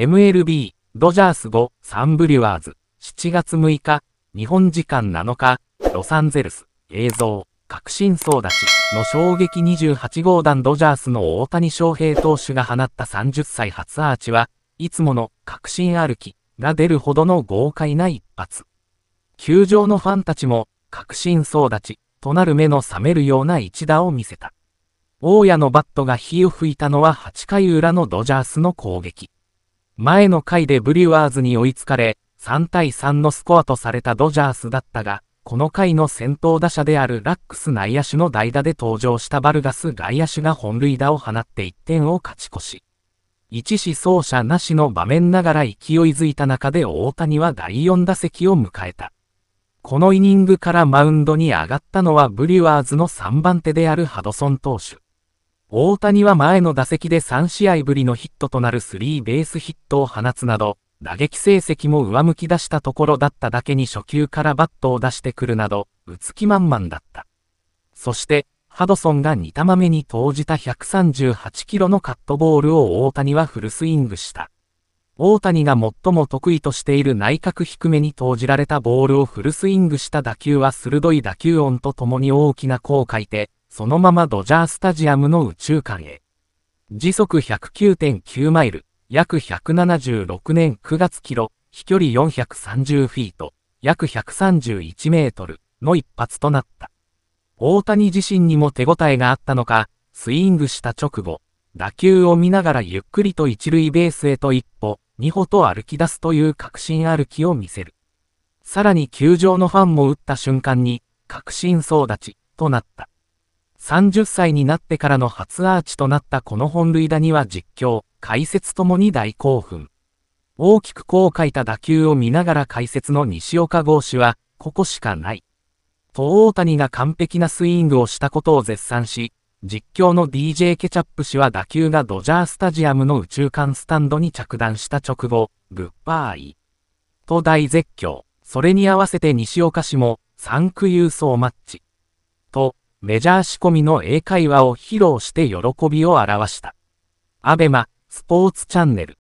MLB、ドジャース5、サンブリュワーズ、7月6日、日本時間7日、ロサンゼルス、映像、革新層立ちの衝撃28号弾ドジャースの大谷翔平投手が放った30歳初アーチは、いつもの革新歩きが出るほどの豪快な一発。球場のファンたちも、革新層立ちとなる目の覚めるような一打を見せた。大家のバットが火を吹いたのは8回裏のドジャースの攻撃。前の回でブリュワーズに追いつかれ、3対3のスコアとされたドジャースだったが、この回の先頭打者であるラックス内野手の代打で登場したバルガス外野手が本塁打を放って1点を勝ち越し。一死走者なしの場面ながら勢いづいた中で大谷は第4打席を迎えた。このイニングからマウンドに上がったのはブリュワーズの3番手であるハドソン投手。大谷は前の打席で3試合ぶりのヒットとなるスリーベースヒットを放つなど、打撃成績も上向き出したところだっただけに初球からバットを出してくるなど、打つ気満々だった。そして、ハドソンが2玉目に投じた138キロのカットボールを大谷はフルスイングした。大谷が最も得意としている内角低めに投じられたボールをフルスイングした打球は鋭い打球音とともに大きな弧を書いて、そのままドジャースタジアムの宇宙間へ。時速109.9マイル、約176年9月キロ、飛距離430フィート、約131メートルの一発となった。大谷自身にも手応えがあったのか、スイングした直後、打球を見ながらゆっくりと一塁ベースへと一歩、二歩と歩き出すという確信歩きを見せる。さらに球場のファンも打った瞬間に、確信総立ち、となった。30歳になってからの初アーチとなったこの本塁打には実況、解説ともに大興奮。大きくこう書いた打球を見ながら解説の西岡豪氏は、ここしかない。と大谷が完璧なスイングをしたことを絶賛し、実況の DJ ケチャップ氏は打球がドジャースタジアムの宇宙間スタンドに着弾した直後、グッバーイ。と大絶叫。それに合わせて西岡氏も、サンクユーソーマッチ。と、メジャー仕込みの英会話を披露して喜びを表した。アベマ、スポーツチャンネル。